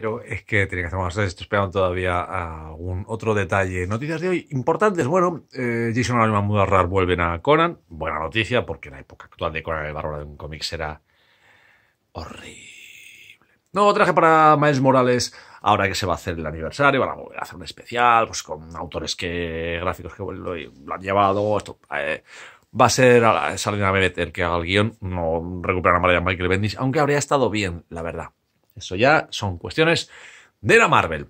Pero es que tiene que hacer más Estoy esperando todavía algún otro detalle. Noticias de hoy importantes. Bueno, eh, Jason Alma Mudarrar vuelven a Conan. Buena noticia, porque en la época actual de Conan el bárbaro de un cómic era horrible. nuevo traje para Miles Morales, ahora que se va a hacer el aniversario, van a volver a hacer un especial, pues con autores que gráficos que lo, lo han llevado, esto eh, va a ser a Salina el que haga el guión, no recuperar a Michael Bendis, aunque habría estado bien, la verdad. Eso ya son cuestiones de la Marvel.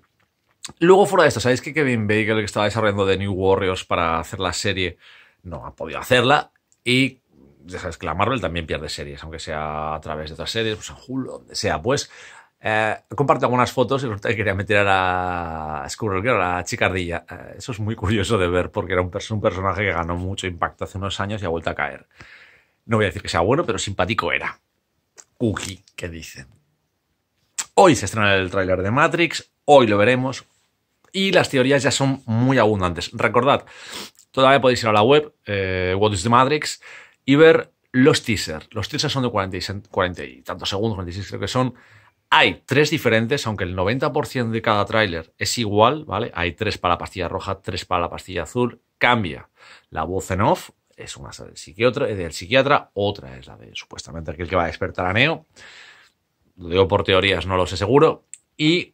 Luego, fuera de esto, ¿sabéis que Kevin Bacon, que estaba desarrollando The New Warriors para hacer la serie, no ha podido hacerla? Y ya que la Marvel también pierde series, aunque sea a través de otras series, pues en Hulu, donde sea, pues. Eh, comparte algunas fotos y quería meter a, la Squirrel Girl, a la chicardilla. Eh, eso es muy curioso de ver porque era un, personaje que ganó mucho impacto hace unos años y ha vuelto a caer. No voy a decir que sea bueno, pero simpático era. Cookie, ¿qué dicen. Hoy se estrena el tráiler de Matrix, hoy lo veremos y las teorías ya son muy abundantes. Recordad, todavía podéis ir a la web eh, What is the Matrix y ver los teasers. Los teasers son de 40 y, tantos segundos, 46 creo que son. Hay tres diferentes, aunque el 90% de cada tráiler es igual, ¿vale? Hay tres para la pastilla roja, tres para la pastilla azul. Cambia la voz en off, es una del psiquiatra, del psiquiatra otra es la de supuestamente aquel que va a despertar a Neo. Lo digo por teorías, no lo sé seguro. Y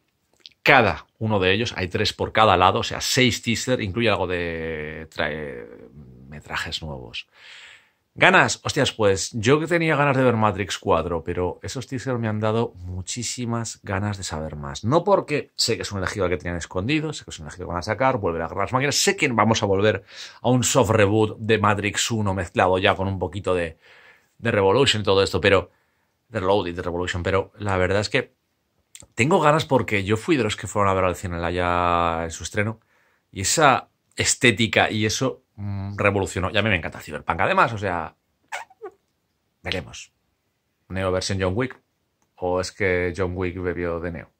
cada uno de ellos, hay tres por cada lado, o sea, seis teasers, incluye algo de trae, metrajes nuevos. ¿Ganas? Hostias, pues yo que tenía ganas de ver Matrix 4, pero esos teasers me han dado muchísimas ganas de saber más. No porque sé que es un elegido que tenían escondido, sé que es un elegido que van a sacar, vuelven a agarrar las máquinas, sé que vamos a volver a un soft reboot de Matrix 1 mezclado ya con un poquito de, de Revolution y todo esto, pero The de Revolution, pero la verdad es que tengo ganas porque yo fui de los que fueron a ver al cine ya en su estreno y esa estética y eso mm, revolucionó. Ya a mí me encanta Cyberpunk además, o sea, veremos. Neo versión John Wick o es que John Wick bebió de Neo.